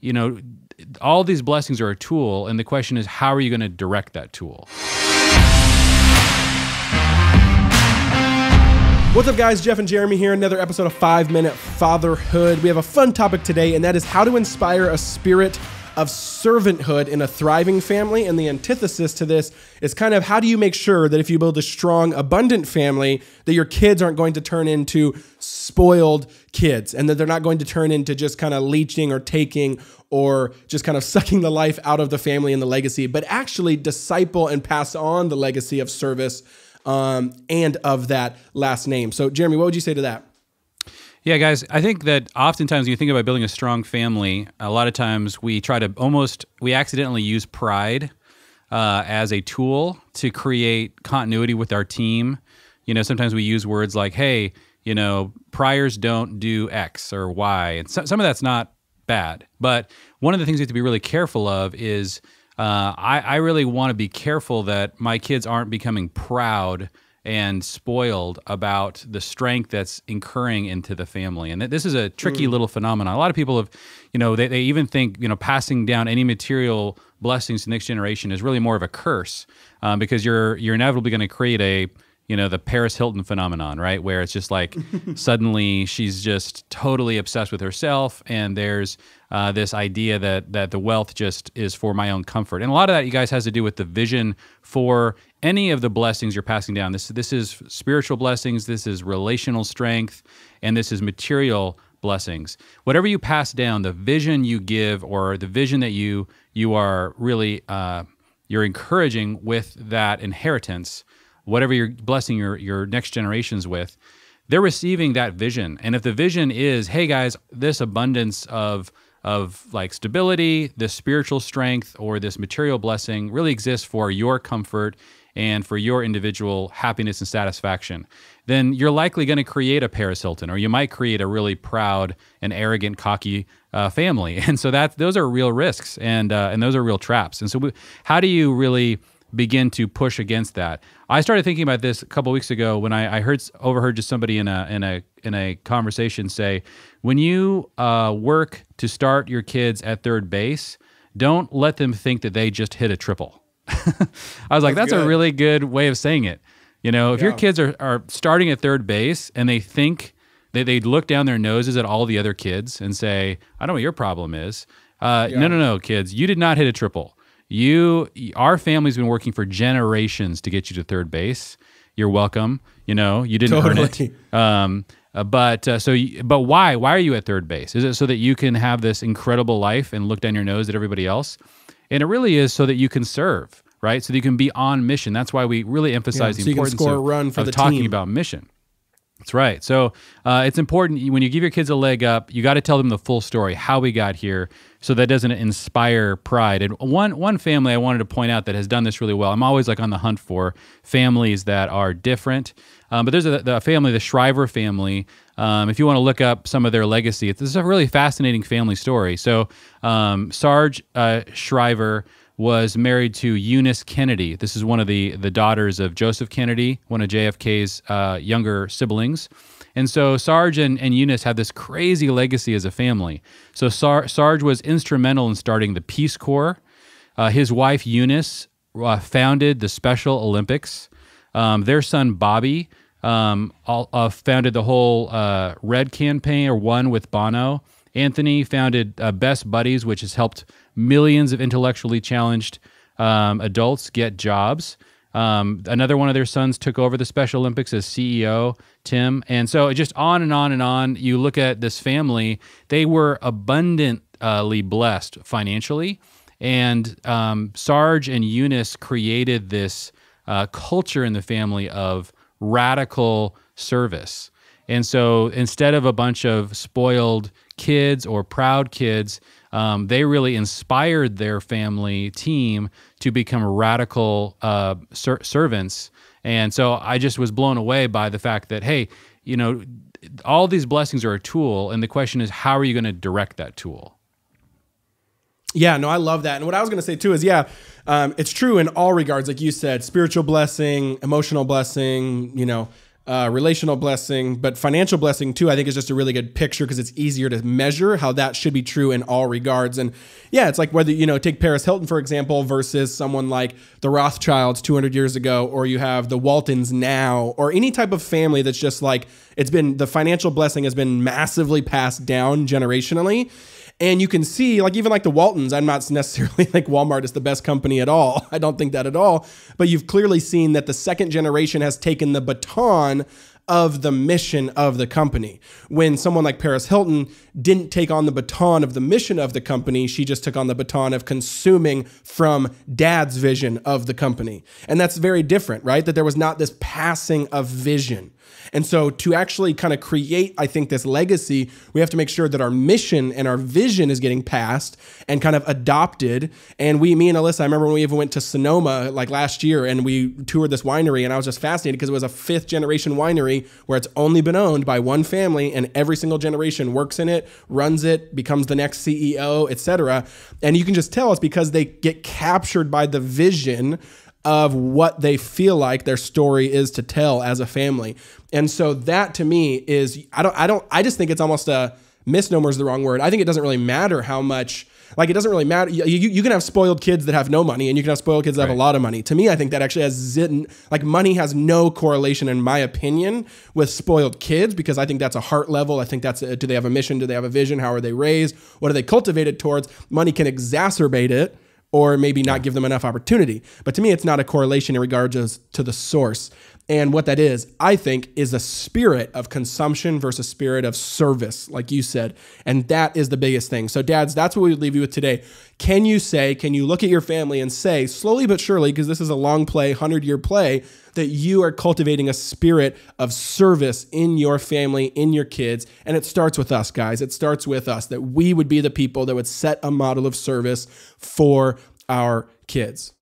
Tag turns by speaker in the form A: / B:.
A: you know, all these blessings are a tool, and the question is, how are you going to direct that tool?
B: What's up, guys? Jeff and Jeremy here. Another episode of Five Minute Fatherhood. We have a fun topic today, and that is how to inspire a spirit of servanthood in a thriving family. And the antithesis to this is kind of how do you make sure that if you build a strong, abundant family, that your kids aren't going to turn into spoiled kids and that they're not going to turn into just kind of leeching or taking or just kind of sucking the life out of the family and the legacy, but actually disciple and pass on the legacy of service um, and of that last name. So, Jeremy, what would you say to that?
A: Yeah, guys, I think that oftentimes when you think about building a strong family, a lot of times we try to almost, we accidentally use pride uh, as a tool to create continuity with our team. You know, sometimes we use words like, hey, you know, priors don't do X or Y. And so, some of that's not bad. But one of the things we have to be really careful of is uh, I, I really want to be careful that my kids aren't becoming proud and spoiled about the strength that's incurring into the family. And this is a tricky mm. little phenomenon. A lot of people have, you know, they, they even think, you know, passing down any material blessings to the next generation is really more of a curse um, because you're, you're inevitably going to create a, you know, the Paris Hilton phenomenon, right? Where it's just like suddenly she's just totally obsessed with herself, and there's uh, this idea that that the wealth just is for my own comfort. And a lot of that, you guys, has to do with the vision for any of the blessings you're passing down. This this is spiritual blessings, this is relational strength, and this is material blessings. Whatever you pass down, the vision you give or the vision that you you are really uh, you're encouraging with that inheritance whatever you're blessing your your next generations with, they're receiving that vision. And if the vision is, hey guys, this abundance of of like stability, this spiritual strength, or this material blessing really exists for your comfort and for your individual happiness and satisfaction, then you're likely going to create a Paris Hilton, or you might create a really proud and arrogant, cocky uh, family. And so that those are real risks, and uh, and those are real traps. And so, we, how do you really begin to push against that. I started thinking about this a couple weeks ago when I, I, heard overheard just somebody in a in a in a conversation say, when you uh, work to start your kids at third base, don't let them think that they just hit a triple. I was like, that's, that's a really good way of saying it. You know, if yeah. your kids are, are starting at third base and they think they, they look down their noses at all the other kids and say, I don't know what your problem is. Uh, yeah. No, no, no, kids, you did not hit a triple you our family's been working for generations to get you to third base. You're welcome. You know, you didn't totally. earn it. Um, uh, but uh, so, but why? Why are you at third base? Is it so that you can have this incredible life and look down your nose at everybody else? And it really is so that you can serve, right? So that you can be on mission. That's why we really emphasize yeah, so the importance of, of talking team. about mission. That's right. So uh, it's important when you give your kids a leg up, you got to tell them the full story, how we got here, so that doesn't inspire pride. And one one family I wanted to point out that has done this really well. I'm always like on the hunt for families that are different. Um, but there's a, family, the Shriver family. Um, if you want to look up some of their legacy, it's, this is a really fascinating family story. So um, Sarge uh, Shriver was married to Eunice Kennedy. This is one of the the daughters of Joseph Kennedy, one of JFK's uh, younger siblings. And so Sarge and, and Eunice have this crazy legacy as a family. So Sar Sarge was instrumental in starting the Peace Corps. Uh, his wife Eunice uh, founded the Special Olympics. Um, their son Bobby um, all, uh, founded the whole uh, Red campaign or one with Bono. Anthony founded uh, Best Buddies, which has helped millions of intellectually challenged um, adults get jobs. Um, another one of their sons took over the Special Olympics as CEO, Tim. And so just on and on and on. You look at this family, they were abundantly blessed financially. And um, Sarge and Eunice created this uh, culture in the family of radical service. And so instead of a bunch of spoiled kids or proud kids, um, they really inspired their family team to become radical uh, ser- servants. And so I just was blown away by the fact that, hey, you know, all these blessings are a tool. And the question is, how are you going to direct that tool?
B: Yeah, no, I love that. And what I was going to say too is, yeah, um, it's true in all regards, like you said, spiritual blessing, emotional blessing, you know, uh, relational blessing, but financial blessing too, I think is just a really good picture because it's easier to measure how that should be true in all regards. And yeah, it's like whether, you know, take Paris Hilton, for example, versus someone like the Rothschilds 200 years ago, or you have the Waltons now, or any type of family that's just like, it's been the financial blessing has been massively passed down generationally. And you can see, like even like the Waltons, I'm not necessarily like Walmart is the best company at all. I don't think that at all. But you've clearly seen that the second generation has taken the baton of the mission of the company. When someone like Paris Hilton didn't take on the baton of the mission of the company, she just took on the baton of consuming from dad's vision of the company. And that's very different, right? That there was not this passing of vision. And so, to actually kind of create, I think, this legacy, we have to make sure that our mission and our vision is getting passed and kind of adopted. And we, me and Alyssa, I remember when we even went to Sonoma like last year and we toured this winery, and I was just fascinated because it was a fifth generation winery where it's only been owned by one family and every single generation works in it, runs it, becomes the next CEO, etc. And you can just tell it's because they get captured by the vision of what they feel like their story is to tell as a family. And so that to me is I don't I don't I just think it's almost a misnomer is the wrong word. I think it doesn't really matter how much like it doesn't really matter. You, you, you, can have spoiled kids that have no money, and you can have spoiled kids that have a lot of money. To me, I think that actually has zin, like money has no correlation, in my opinion, with spoiled kids because I think that's a heart level. I think that's a, do they have a mission? Do they have a vision? How are they raised? What are they cultivated towards? Money can exacerbate it or maybe not give them enough opportunity. But to me, it's not a correlation in regards to the source. And what that is, I think, is a spirit of consumption versus spirit of service, like you said. And that is the biggest thing. So, dads, that's what we leave you with today. Can you say, can you look at your family and say, slowly but surely, because this is a long play, 100 year play, that you are cultivating a spirit of service in your family, in your kids. And it starts with us, guys. It starts with us that we would be the people that would set a
A: model of service for our kids.